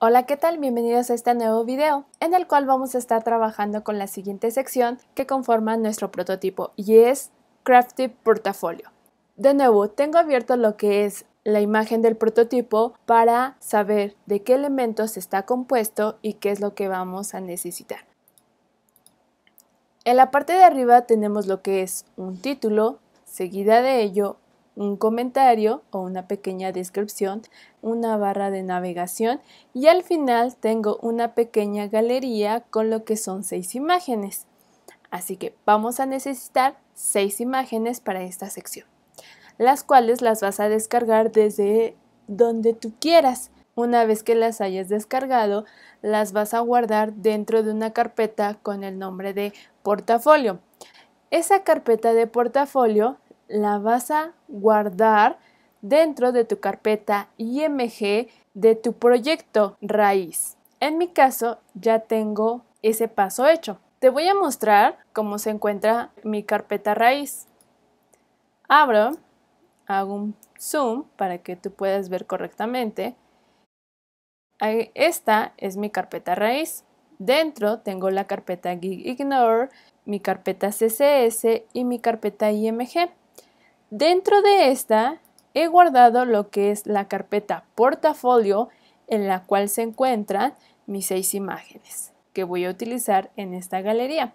Hola, ¿qué tal? Bienvenidos a este nuevo video en el cual vamos a estar trabajando con la siguiente sección que conforma nuestro prototipo y es Crafty Portafolio. De nuevo, tengo abierto lo que es la imagen del prototipo para saber de qué elementos está compuesto y qué es lo que vamos a necesitar. En la parte de arriba tenemos lo que es un título, seguida de ello un comentario o una pequeña descripción, una barra de navegación y al final tengo una pequeña galería con lo que son seis imágenes. Así que vamos a necesitar seis imágenes para esta sección, las cuales las vas a descargar desde donde tú quieras. Una vez que las hayas descargado, las vas a guardar dentro de una carpeta con el nombre de portafolio. Esa carpeta de portafolio la vas a guardar dentro de tu carpeta IMG de tu proyecto raíz. En mi caso ya tengo ese paso hecho. Te voy a mostrar cómo se encuentra mi carpeta raíz. Abro, hago un zoom para que tú puedas ver correctamente. Esta es mi carpeta raíz. Dentro tengo la carpeta Gig Ignore, mi carpeta CSS y mi carpeta IMG. Dentro de esta he guardado lo que es la carpeta portafolio en la cual se encuentran mis seis imágenes que voy a utilizar en esta galería.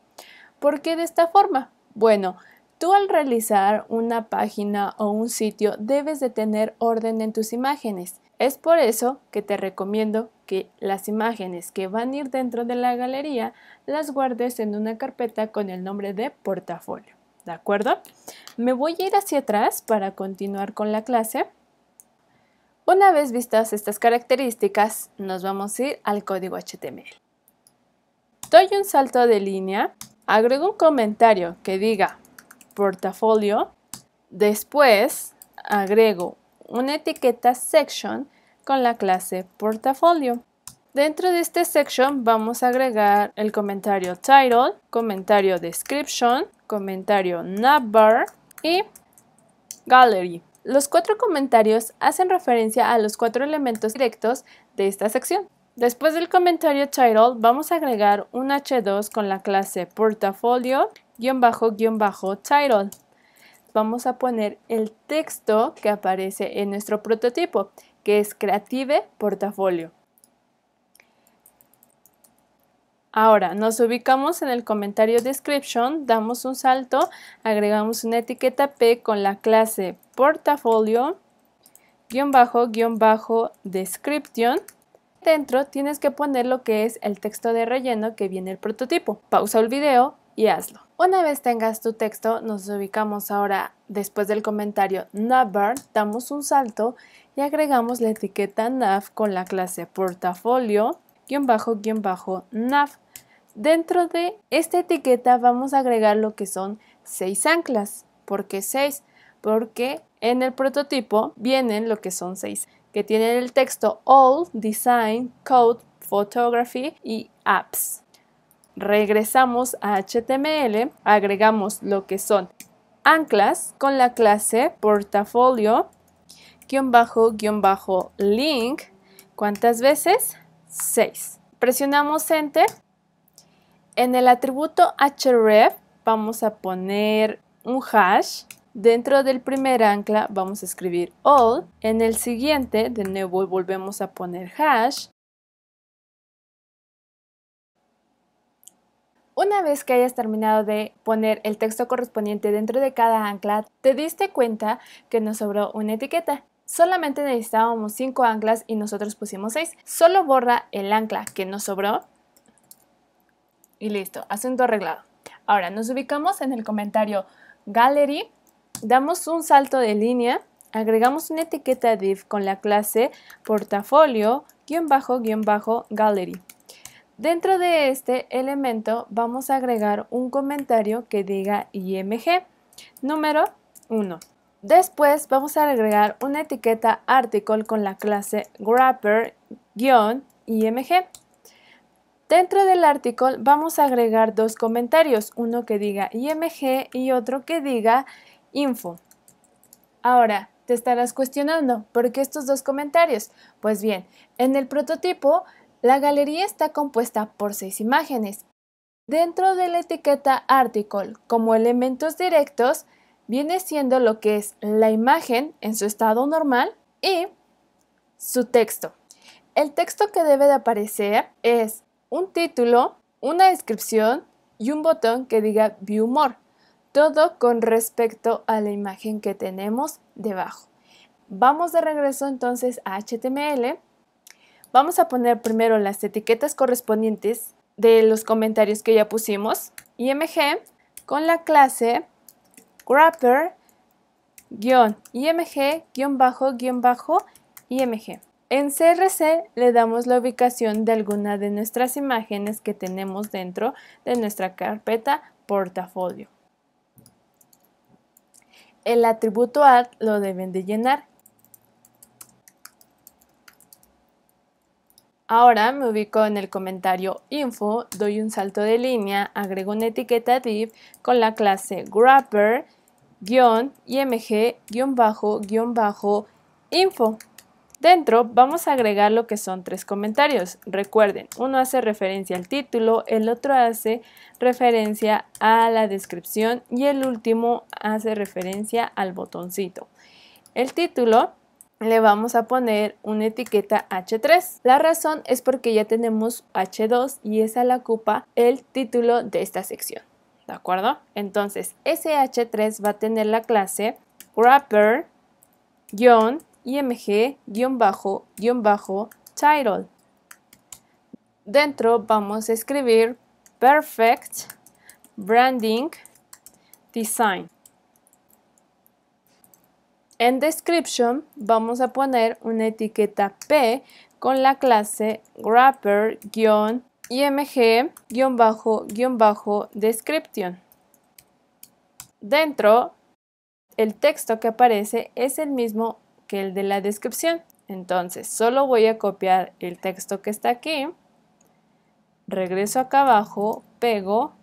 ¿Por qué de esta forma? Bueno, tú al realizar una página o un sitio debes de tener orden en tus imágenes. Es por eso que te recomiendo que las imágenes que van a ir dentro de la galería las guardes en una carpeta con el nombre de portafolio. ¿de acuerdo? Me voy a ir hacia atrás para continuar con la clase. Una vez vistas estas características, nos vamos a ir al código HTML. Doy un salto de línea, agrego un comentario que diga portafolio, después agrego una etiqueta section con la clase portafolio. Dentro de este section vamos a agregar el comentario title, comentario description, comentario Navbar y Gallery. Los cuatro comentarios hacen referencia a los cuatro elementos directos de esta sección. Después del comentario title vamos a agregar un H2 con la clase portafolio-title. Vamos a poner el texto que aparece en nuestro prototipo, que es Creative Portafolio. Ahora nos ubicamos en el comentario description, damos un salto, agregamos una etiqueta P con la clase portafolio guión bajo guión bajo description. Dentro tienes que poner lo que es el texto de relleno que viene el prototipo. Pausa el video y hazlo. Una vez tengas tu texto, nos ubicamos ahora después del comentario navbar, damos un salto y agregamos la etiqueta nav con la clase portafolio guión bajo guión bajo nav Dentro de esta etiqueta vamos a agregar lo que son seis anclas. ¿Por qué seis? Porque en el prototipo vienen lo que son seis, que tienen el texto All, Design, Code, Photography y Apps. Regresamos a HTML, agregamos lo que son anclas con la clase portafolio guión bajo guión bajo link. ¿Cuántas veces? 6. Presionamos Enter en el atributo href vamos a poner un hash. Dentro del primer ancla vamos a escribir all. En el siguiente de nuevo volvemos a poner hash. Una vez que hayas terminado de poner el texto correspondiente dentro de cada ancla, te diste cuenta que nos sobró una etiqueta. Solamente necesitábamos 5 anclas y nosotros pusimos 6. Solo borra el ancla que nos sobró y listo, asunto arreglado. Ahora nos ubicamos en el comentario gallery, damos un salto de línea, agregamos una etiqueta div con la clase portafolio gallery. Dentro de este elemento vamos a agregar un comentario que diga img número 1. Después vamos a agregar una etiqueta article con la clase wrapper-img Dentro del artículo vamos a agregar dos comentarios, uno que diga IMG y otro que diga info. Ahora, te estarás cuestionando, ¿por qué estos dos comentarios? Pues bien, en el prototipo, la galería está compuesta por seis imágenes. Dentro de la etiqueta article, como elementos directos, viene siendo lo que es la imagen en su estado normal y su texto. El texto que debe de aparecer es un título, una descripción y un botón que diga View More, todo con respecto a la imagen que tenemos debajo. Vamos de regreso entonces a HTML. Vamos a poner primero las etiquetas correspondientes de los comentarios que ya pusimos. IMG con la clase wrapper-img-img. En CRC le damos la ubicación de alguna de nuestras imágenes que tenemos dentro de nuestra carpeta portafolio. El atributo add lo deben de llenar. Ahora me ubico en el comentario info, doy un salto de línea, agrego una etiqueta div con la clase grapper-img-info. Dentro vamos a agregar lo que son tres comentarios. Recuerden, uno hace referencia al título, el otro hace referencia a la descripción y el último hace referencia al botoncito. El título le vamos a poner una etiqueta H3. La razón es porque ya tenemos H2 y esa la ocupa el título de esta sección. ¿De acuerdo? Entonces, ese H3 va a tener la clase wrapper img-title. Dentro vamos a escribir perfect branding design. En description vamos a poner una etiqueta P con la clase wrapper-img-description. Dentro, el texto que aparece es el mismo el de la descripción. Entonces, solo voy a copiar el texto que está aquí. Regreso acá abajo, pego.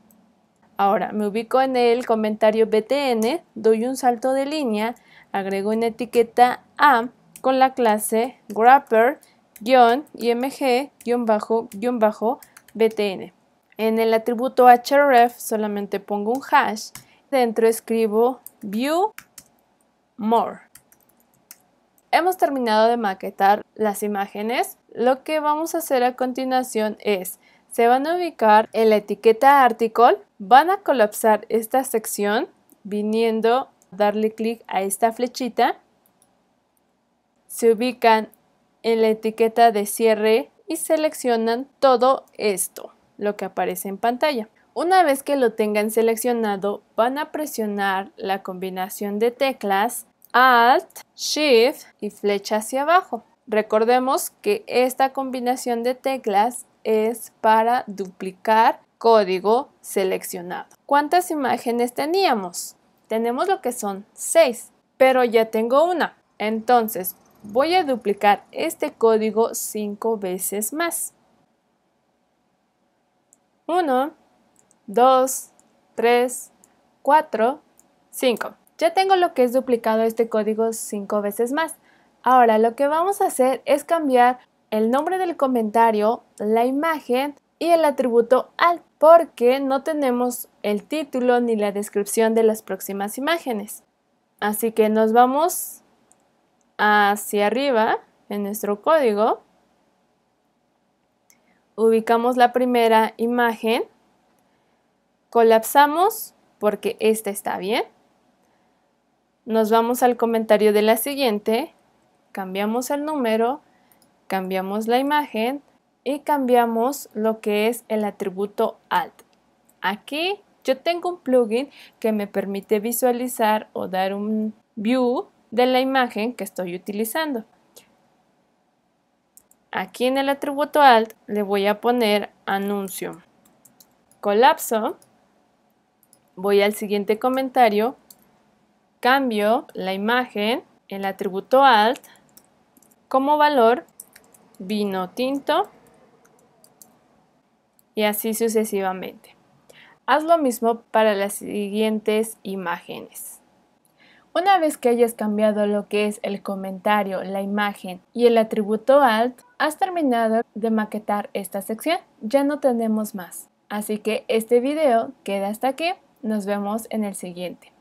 Ahora, me ubico en el comentario btn, doy un salto de línea, agrego una etiqueta A con la clase grapper-img-btn. En el atributo href solamente pongo un hash. Dentro escribo view more. Hemos terminado de maquetar las imágenes. Lo que vamos a hacer a continuación es, se van a ubicar en la etiqueta article, van a colapsar esta sección viniendo a darle clic a esta flechita. Se ubican en la etiqueta de cierre y seleccionan todo esto, lo que aparece en pantalla. Una vez que lo tengan seleccionado, van a presionar la combinación de teclas Alt, Shift y flecha hacia abajo. Recordemos que esta combinación de teclas es para duplicar código seleccionado. ¿Cuántas imágenes teníamos? Tenemos lo que son 6, pero ya tengo una. Entonces voy a duplicar este código 5 veces más. 1, 2, 3, 4, 5. Ya tengo lo que es duplicado este código cinco veces más. Ahora lo que vamos a hacer es cambiar el nombre del comentario, la imagen y el atributo alt porque no tenemos el título ni la descripción de las próximas imágenes. Así que nos vamos hacia arriba en nuestro código. Ubicamos la primera imagen. Colapsamos porque esta está bien. Nos vamos al comentario de la siguiente, cambiamos el número, cambiamos la imagen y cambiamos lo que es el atributo alt. Aquí yo tengo un plugin que me permite visualizar o dar un view de la imagen que estoy utilizando. Aquí en el atributo alt le voy a poner anuncio. Colapso. Voy al siguiente comentario Cambio la imagen, el atributo alt, como valor vino tinto y así sucesivamente. Haz lo mismo para las siguientes imágenes. Una vez que hayas cambiado lo que es el comentario, la imagen y el atributo alt, has terminado de maquetar esta sección. Ya no tenemos más. Así que este video queda hasta aquí. Nos vemos en el siguiente.